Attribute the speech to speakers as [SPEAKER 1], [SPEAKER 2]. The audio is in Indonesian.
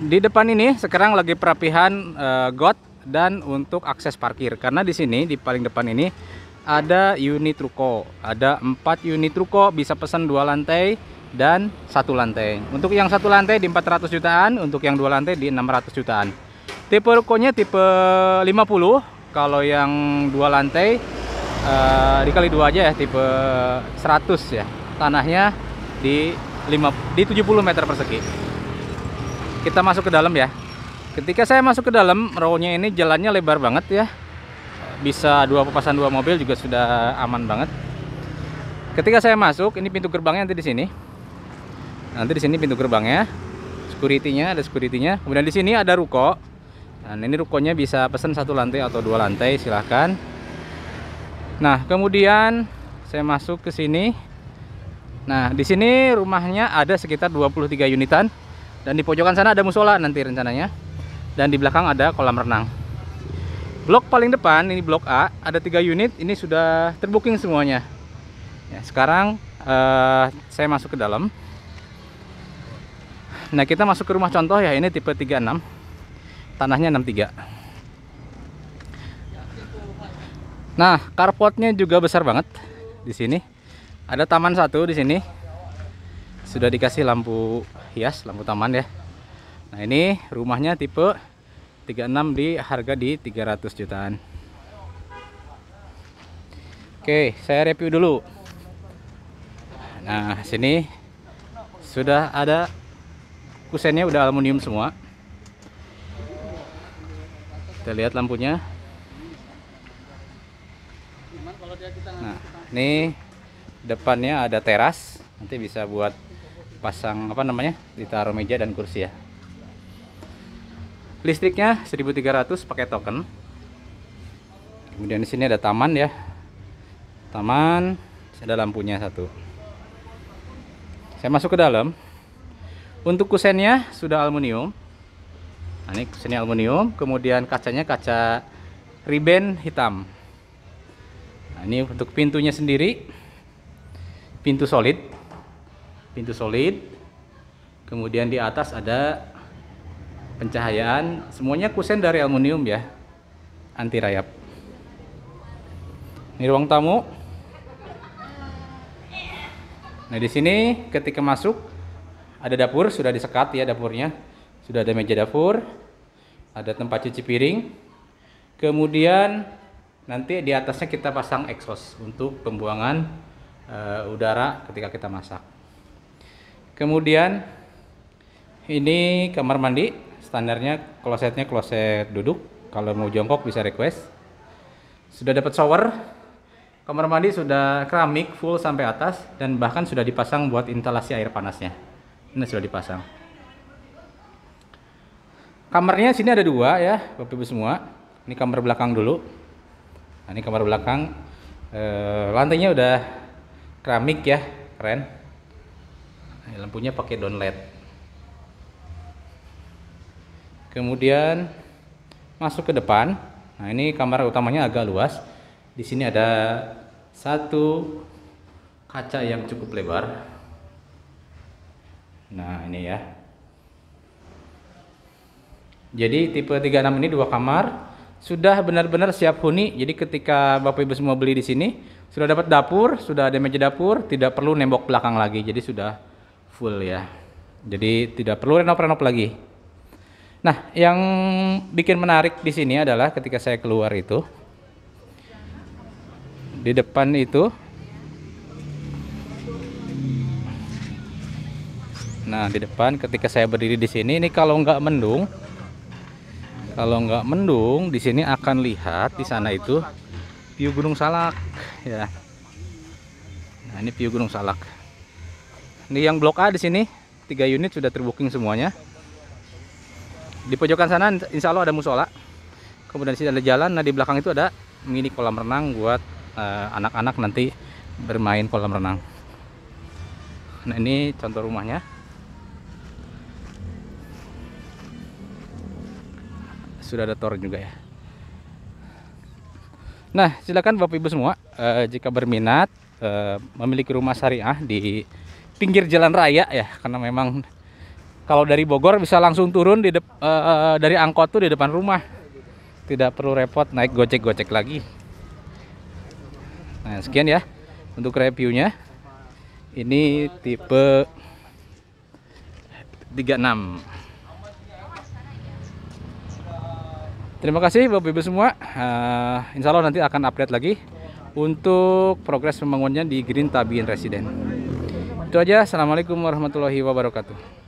[SPEAKER 1] di depan ini sekarang lagi perapihan uh, got dan untuk akses parkir karena di sini di paling depan ini ada unit ruko ada empat unit ruko bisa pesan dua lantai dan satu lantai untuk yang satu lantai di 400 jutaan untuk yang dua lantai di 600 jutaan tipe rukonya tipe 50 kalau yang dua lantai uh, dikali dua aja ya tipe 100 ya tanahnya di 5 di 70 meter persegi kita masuk ke dalam ya ketika saya masuk ke dalam rownya ini jalannya lebar banget ya bisa dua pepasan dua mobil juga sudah aman banget ketika saya masuk ini pintu gerbangnya nanti di sini nanti di sini pintu gerbangnya securitynya ada securitynya kemudian di sini ada ruko dan ini rukonya bisa pesan satu lantai atau dua lantai silahkan nah kemudian saya masuk ke sini nah di sini rumahnya ada sekitar 23 unitan dan di pojokan sana ada musola nanti rencananya. Dan di belakang ada kolam renang. Blok paling depan ini blok A, ada tiga unit. Ini sudah terbooking semuanya. Ya, sekarang uh, saya masuk ke dalam. Nah, kita masuk ke rumah contoh ya. Ini tipe 36. Tanahnya 63. Nah, carportnya juga besar banget di sini. Ada taman satu di sini sudah dikasih lampu hias lampu taman ya nah ini rumahnya tipe 36 di harga di 300 jutaan Oke saya review dulu nah sini sudah ada kusennya udah aluminium semua kita lihat lampunya nah ini depannya ada teras nanti bisa buat pasang apa namanya ditaruh meja dan kursi ya listriknya 1300 pakai token kemudian di sini ada taman ya taman ada lampunya satu saya masuk ke dalam untuk kusennya sudah aluminium nah, ini kusennya aluminium kemudian kacanya kaca riben hitam nah, ini untuk pintunya sendiri pintu solid pintu solid kemudian di atas ada pencahayaan semuanya kusen dari aluminium ya anti rayap ini ruang tamu nah di sini ketika masuk ada dapur sudah disekat ya dapurnya sudah ada meja dapur ada tempat cuci piring kemudian nanti di atasnya kita pasang exhaust untuk pembuangan uh, udara ketika kita masak Kemudian ini kamar mandi, standarnya klosetnya kloset duduk. Kalau mau jongkok bisa request. Sudah dapat shower. Kamar mandi sudah keramik full sampai atas dan bahkan sudah dipasang buat instalasi air panasnya. Ini sudah dipasang. Kamarnya sini ada dua ya, Bapak Ibu semua. Ini kamar belakang dulu. Nah, ini kamar belakang. E, lantainya udah keramik ya, keren lampunya pakai down led kemudian masuk ke depan nah ini kamar utamanya agak luas di sini ada satu kaca yang cukup lebar nah ini ya jadi tipe 36 ini dua kamar sudah benar-benar siap huni. Jadi ketika Bapak Ibu semua beli di sini, sudah dapat dapur, sudah ada meja dapur, tidak perlu nembok belakang lagi. Jadi sudah full ya. Jadi tidak perlu renov-renov lagi. Nah, yang bikin menarik di sini adalah ketika saya keluar itu di depan itu Nah, di depan ketika saya berdiri di sini ini kalau nggak mendung kalau nggak mendung di sini akan lihat di sana itu view Gunung Salak ya. Nah, ini view Gunung Salak. Ini yang blok A di sini, tiga unit sudah terbooking semuanya. Di pojokan sana insya Allah ada musola. Kemudian di sini ada jalan, nah di belakang itu ada mini kolam renang buat eh, anak-anak uh, nanti bermain kolam renang. Nah ini contoh rumahnya. Sudah ada tor juga ya. Nah silakan bapak ibu semua uh, jika berminat uh, memiliki rumah syariah di pinggir jalan raya ya karena memang kalau dari Bogor bisa langsung turun di uh, dari angkot tuh di depan rumah tidak perlu repot naik gocek-gocek lagi nah sekian ya untuk reviewnya ini tipe 36 terima kasih Bapak Ibu semua uh, insya Allah nanti akan update lagi untuk progres pembangunannya di Green Tabiin Residen. Itu aja. Assalamualaikum warahmatullahi wabarakatuh.